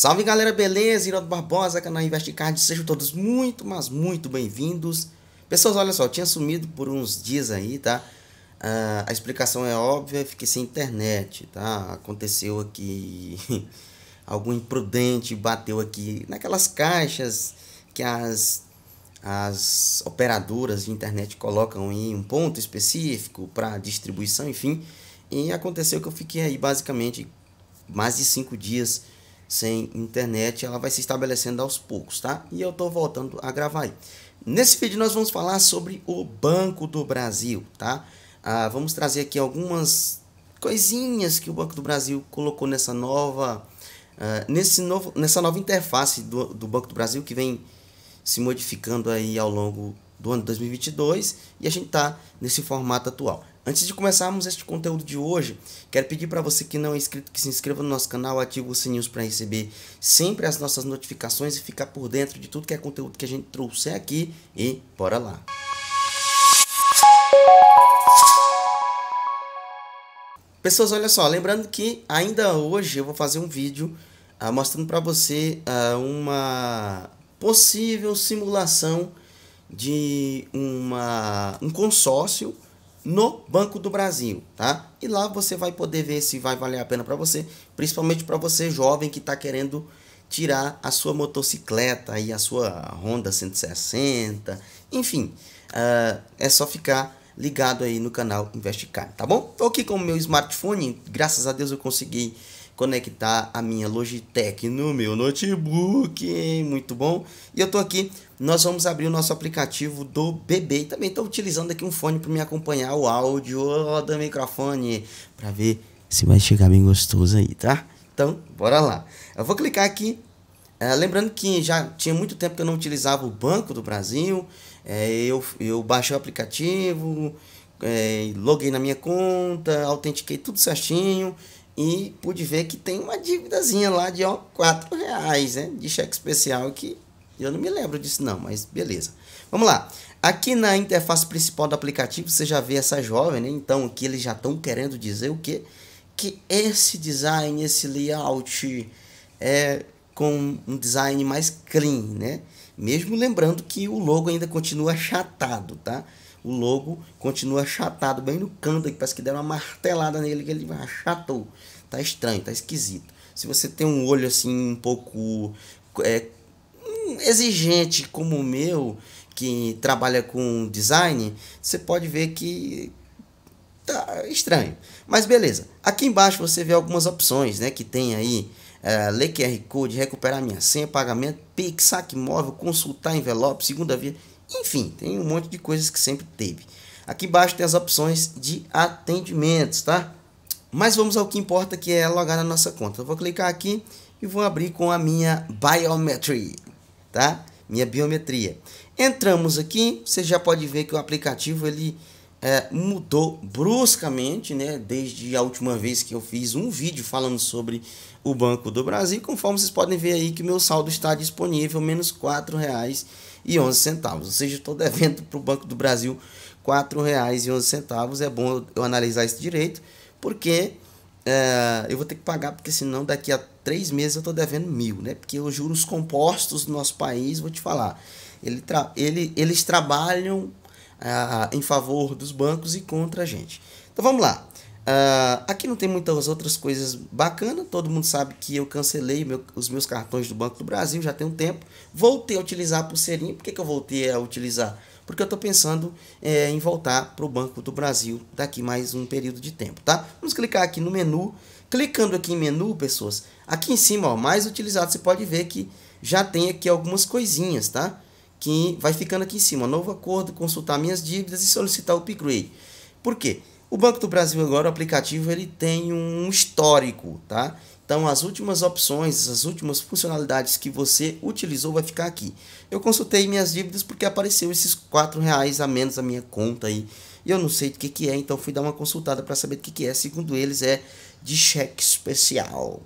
Salve galera, beleza? Hiraldo Barbosa, canal Investicard. sejam todos muito, mas muito bem-vindos. Pessoas, olha só, tinha sumido por uns dias aí, tá? Uh, a explicação é óbvia, fiquei sem internet, tá? Aconteceu aqui, algum imprudente bateu aqui naquelas caixas que as, as operadoras de internet colocam em um ponto específico para distribuição, enfim. E aconteceu que eu fiquei aí basicamente mais de cinco dias sem internet, ela vai se estabelecendo aos poucos, tá? E eu tô voltando a gravar aí. Nesse vídeo nós vamos falar sobre o Banco do Brasil, tá? Ah, vamos trazer aqui algumas coisinhas que o Banco do Brasil colocou nessa nova, ah, nesse novo, nessa nova interface do, do Banco do Brasil que vem se modificando aí ao longo do ano 2022 e a gente tá nesse formato atual. Antes de começarmos este conteúdo de hoje, quero pedir para você que não é inscrito que se inscreva no nosso canal, ative os sininhos para receber sempre as nossas notificações e ficar por dentro de tudo que é conteúdo que a gente trouxe aqui e bora lá. Pessoas, olha só, lembrando que ainda hoje eu vou fazer um vídeo uh, mostrando para você uh, uma possível simulação de uma, um consórcio no Banco do Brasil, tá? E lá você vai poder ver se vai valer a pena para você, principalmente para você jovem que está querendo tirar a sua motocicleta e a sua Honda 160, enfim, uh, é só ficar ligado aí no canal InvestCar, tá bom? Tô aqui com o meu smartphone, graças a Deus eu consegui conectar a minha Logitech no meu notebook, muito bom. E eu tô aqui, nós vamos abrir o nosso aplicativo do bebê. Também estou utilizando aqui um fone para me acompanhar o áudio do microfone, para ver se vai chegar bem gostoso aí, tá? Então, bora lá. Eu vou clicar aqui é, lembrando que já tinha muito tempo que eu não utilizava o Banco do Brasil, é, eu, eu baixei o aplicativo, é, loguei na minha conta, autentiquei tudo certinho, e pude ver que tem uma dívidazinha lá de ó, 4 reais né, de cheque especial que eu não me lembro disso não, mas beleza. Vamos lá. Aqui na interface principal do aplicativo você já vê essa jovem, né? Então aqui eles já estão querendo dizer o quê? Que esse design, esse layout é com um design mais clean, né? Mesmo lembrando que o logo ainda continua achatado, tá? o logo continua achatado bem no canto, que parece que deram uma martelada nele, que ele achatou. Tá estranho, tá esquisito. Se você tem um olho assim um pouco é, hum, exigente como o meu, que trabalha com design, você pode ver que tá estranho. Mas beleza. Aqui embaixo você vê algumas opções, né, que tem aí é, ler QR Code, recuperar minha senha, pagamento, Pix, saque móvel, consultar envelope, segunda via enfim, tem um monte de coisas que sempre teve. Aqui embaixo tem as opções de atendimentos, tá? Mas vamos ao que importa, que é logar na nossa conta. Eu vou clicar aqui e vou abrir com a minha biometria tá? Minha biometria. Entramos aqui, você já pode ver que o aplicativo ele é, mudou bruscamente, né? Desde a última vez que eu fiz um vídeo falando sobre o Banco do Brasil, conforme vocês podem ver aí que meu saldo está disponível menos R$ 4,11, ou seja, estou devendo para o Banco do Brasil R$ 4,11, é bom eu analisar isso direito, porque é, eu vou ter que pagar, porque senão daqui a três meses eu estou devendo mil, né? Porque os juros compostos do nosso país, vou te falar, ele tra ele, eles trabalham ah, em favor dos bancos e contra a gente. Então vamos lá. Uh, aqui não tem muitas outras coisas bacanas. Todo mundo sabe que eu cancelei meu, os meus cartões do Banco do Brasil já tem um tempo. Voltei a utilizar a pulseirinha. Por que, que eu voltei a utilizar? Porque eu estou pensando é, em voltar para o Banco do Brasil daqui mais um período de tempo, tá? Vamos clicar aqui no menu. Clicando aqui em menu, pessoas, aqui em cima, ó, mais utilizado, você pode ver que já tem aqui algumas coisinhas, tá? Que vai ficando aqui em cima. Novo acordo, consultar minhas dívidas e solicitar o upgrade. Por quê? O Banco do Brasil agora, o aplicativo, ele tem um histórico, tá? Então, as últimas opções, as últimas funcionalidades que você utilizou vai ficar aqui. Eu consultei minhas dívidas porque apareceu esses R$ reais a menos na minha conta aí. E eu não sei do que, que é, então fui dar uma consultada para saber do que, que é. Segundo eles, é de cheque especial.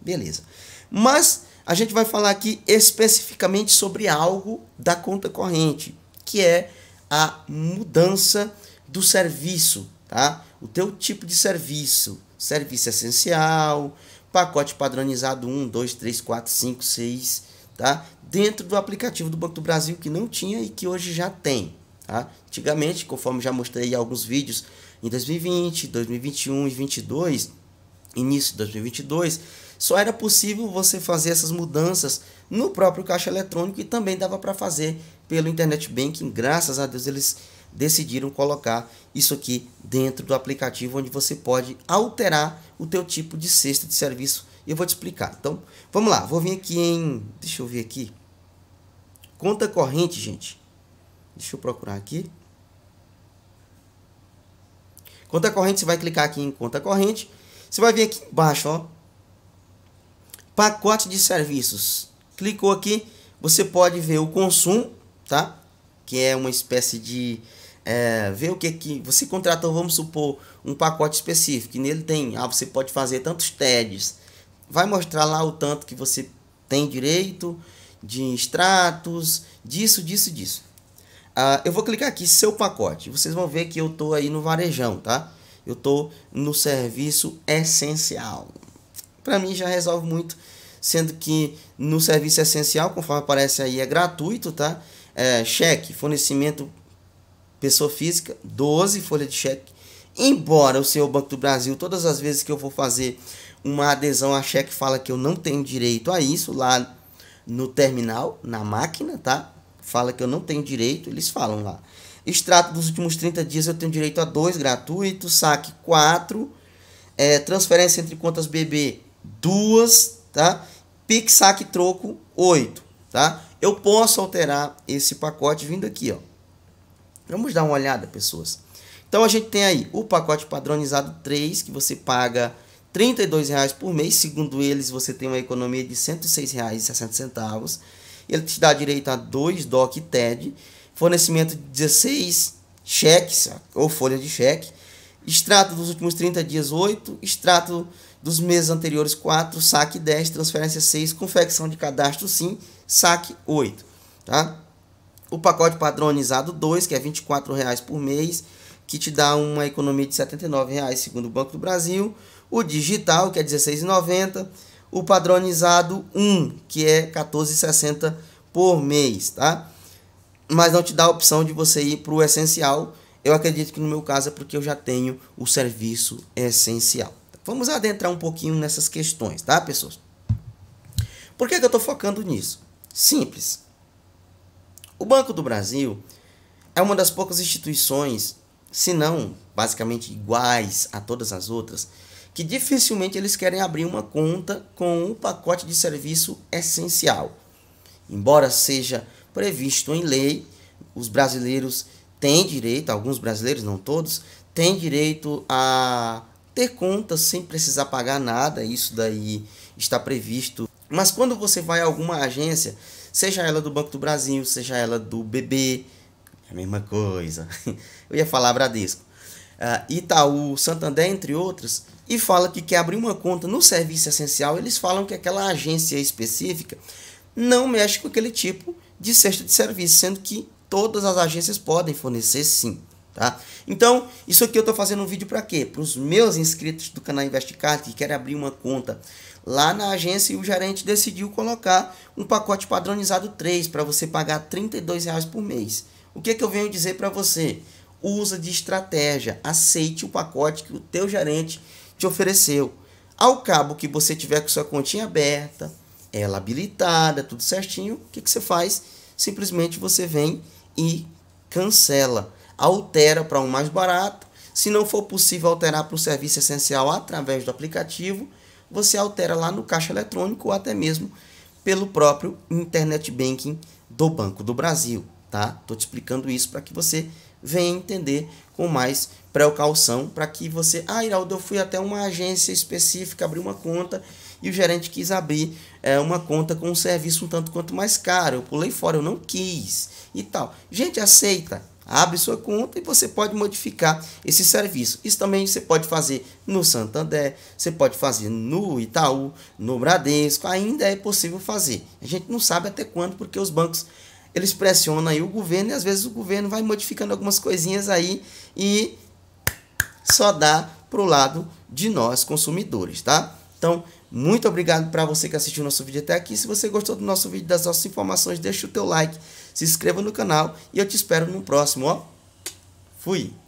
Beleza. Mas a gente vai falar aqui especificamente sobre algo da conta corrente, que é a mudança do serviço tá? O teu tipo de serviço, serviço essencial, pacote padronizado 1, 2, 3, 4, 5, 6, tá? Dentro do aplicativo do Banco do Brasil que não tinha e que hoje já tem, tá? Antigamente, conforme já mostrei em alguns vídeos, em 2020, 2021 e 2022, início de 2022, só era possível você fazer essas mudanças no próprio caixa eletrônico e também dava para fazer pelo internet banking. Graças a Deus eles decidiram colocar isso aqui dentro do aplicativo onde você pode alterar o teu tipo de cesta de serviço. Eu vou te explicar. Então, vamos lá. Vou vir aqui em, deixa eu ver aqui. Conta corrente, gente. Deixa eu procurar aqui. Conta corrente, você vai clicar aqui em conta corrente. Você vai vir aqui embaixo, ó. Pacote de serviços. Clicou aqui, você pode ver o consumo, tá? que é uma espécie de é, ver o que que você contratou, vamos supor, um pacote específico, e nele tem, ah, você pode fazer tantos TEDs. Vai mostrar lá o tanto que você tem direito de extratos, disso, disso, disso. Ah, eu vou clicar aqui seu pacote. Vocês vão ver que eu tô aí no varejão, tá? Eu tô no serviço essencial. Para mim já resolve muito, sendo que no serviço essencial, conforme aparece aí, é gratuito, tá? é, cheque, fornecimento pessoa física, 12 folha de cheque. Embora o seu Banco do Brasil, todas as vezes que eu vou fazer uma adesão a cheque, fala que eu não tenho direito a isso lá no terminal, na máquina, tá? Fala que eu não tenho direito, eles falam lá. Extrato dos últimos 30 dias eu tenho direito a 2 gratuitos, saque 4, é, transferência entre contas BB 2, tá? Pix, saque, troco 8, tá? eu posso alterar esse pacote vindo aqui, ó. Vamos dar uma olhada, pessoas. Então a gente tem aí o pacote padronizado 3, que você paga R$ 32,00 por mês, segundo eles você tem uma economia de R$ 106,60. Ele te dá direito a 2 DOC TED, fornecimento de 16 cheques ou folhas de cheque Extrato dos últimos 30 é dias, 8. Extrato dos meses anteriores, 4. Saque, 10. Transferência, 6. Confecção de cadastro, sim. Saque, 8. Tá? O pacote padronizado 2, que é R$ 24,00 por mês, que te dá uma economia de R$ 79,00, segundo o Banco do Brasil. O digital, que é R$ 16,90. O padronizado 1, que é R$ 14,60 por mês, tá? Mas não te dá a opção de você ir para o essencial, eu acredito que no meu caso é porque eu já tenho o serviço essencial. Vamos adentrar um pouquinho nessas questões, tá, pessoas? Por que, que eu estou focando nisso? Simples. O Banco do Brasil é uma das poucas instituições, se não basicamente iguais a todas as outras, que dificilmente eles querem abrir uma conta com um pacote de serviço essencial. Embora seja previsto em lei, os brasileiros tem direito, alguns brasileiros, não todos, tem direito a ter conta sem precisar pagar nada, isso daí está previsto. Mas quando você vai a alguma agência, seja ela do Banco do Brasil, seja ela do BB, é a mesma coisa. Eu ia falar Bradesco. Uh, Itaú, Santander, entre outras, e fala que quer abrir uma conta no serviço essencial, eles falam que aquela agência específica não mexe com aquele tipo de sexto de serviço, sendo que todas as agências podem fornecer sim, tá? Então, isso aqui eu estou fazendo um vídeo para quê? Para os meus inscritos do canal Investcard que querem abrir uma conta lá na agência e o gerente decidiu colocar um pacote padronizado 3 para você pagar R$32,00 reais por mês. O que, é que eu venho dizer para você? Usa de estratégia, aceite o pacote que o teu gerente te ofereceu. Ao cabo que você tiver com sua continha aberta, ela habilitada, tudo certinho, o que, que você faz? Simplesmente você vem e cancela. Altera para um mais barato. Se não for possível alterar para o serviço essencial através do aplicativo, você altera lá no caixa eletrônico ou até mesmo pelo próprio internet banking do Banco do Brasil, tá? Tô te explicando isso para que você venha entender com mais precaução, para que você, ah, Iraldo, eu fui até uma agência específica abrir uma conta e o gerente quis abrir é, uma conta com um serviço um tanto quanto mais caro. Eu pulei fora, eu não quis e tal. Gente, aceita. Abre sua conta e você pode modificar esse serviço. Isso também você pode fazer no Santander, você pode fazer no Itaú, no Bradesco, ainda é possível fazer. A gente não sabe até quando, porque os bancos eles pressionam aí o governo e às vezes o governo vai modificando algumas coisinhas aí e só dá pro lado de nós consumidores, tá? Então, muito obrigado para você que assistiu nosso vídeo até aqui. Se você gostou do nosso vídeo, das nossas informações, deixa o teu like, se inscreva no canal e eu te espero no próximo, ó. Fui!